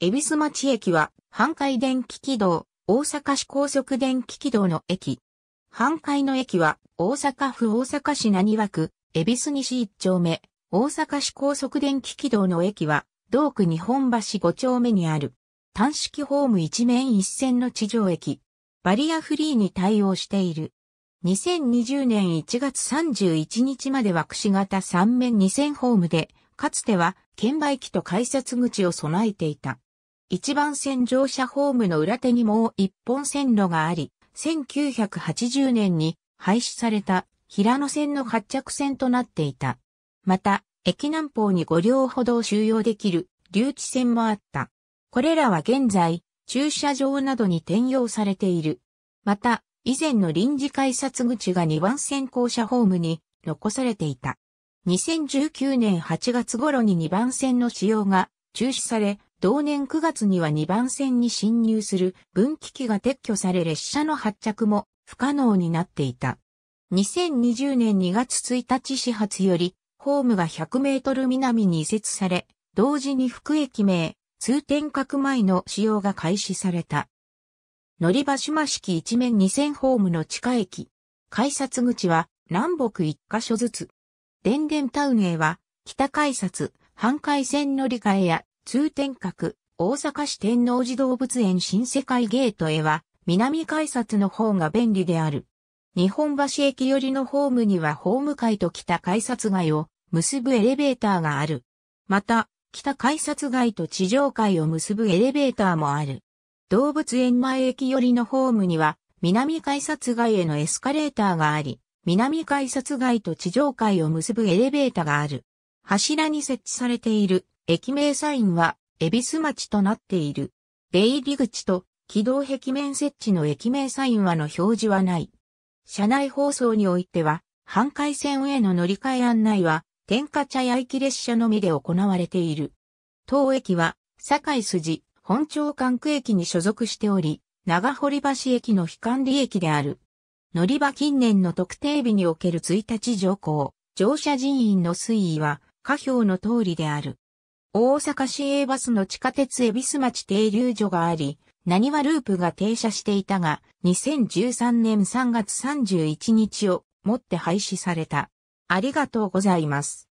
恵比寿町駅は、半海電気軌道、大阪市高速電気軌道の駅。半海の駅は、大阪府大阪市何速区、恵比寿西一丁目、大阪市高速電気軌道の駅は、同区日本橋五丁目にある、単式ホーム一面一線の地上駅。バリアフリーに対応している。2020年1月31日までは串型3面2線ホームで、かつては券売機と改札口を備えていた。一番線乗車ホームの裏手にもう一本線路があり、1980年に廃止された平野線の発着線となっていた。また、駅南方に5両ほど収容できる留置線もあった。これらは現在、駐車場などに転用されている。また、以前の臨時改札口が2番線校舎ホームに残されていた。2019年8月頃に2番線の使用が中止され、同年9月には2番線に侵入する分岐器が撤去され列車の発着も不可能になっていた。2020年2月1日始発より、ホームが100メートル南に移設され、同時に福駅名、通天閣前の使用が開始された。乗り場島式一面2000ホームの地下駅。改札口は南北1カ所ずつ。電電タウンへは北改札、半回線乗り換えや通天閣、大阪市天王寺動物園新世界ゲートへは、南改札の方が便利である。日本橋駅寄りのホームにはホーム街と北改札街を結ぶエレベーターがある。また、北改札街と地上階を結ぶエレベーターもある。動物園前駅寄りのホームには、南改札街へのエスカレーターがあり、南改札街と地上階を結ぶエレベーターがある。柱に設置されている駅名サインは、恵比寿町となっている。出入り口と軌道壁面設置の駅名サインはの表示はない。車内放送においては、半海線への乗り換え案内は、天下茶屋駅列車のみで行われている。当駅は、堺筋、本町管区駅に所属しており、長堀橋駅の非管理駅である。乗り場近年の特定日における1日乗降、乗車人員の推移は、下表の通りである。大阪市営バスの地下鉄恵比寿町停留所があり、何はループが停車していたが、2013年3月31日をもって廃止された。ありがとうございます。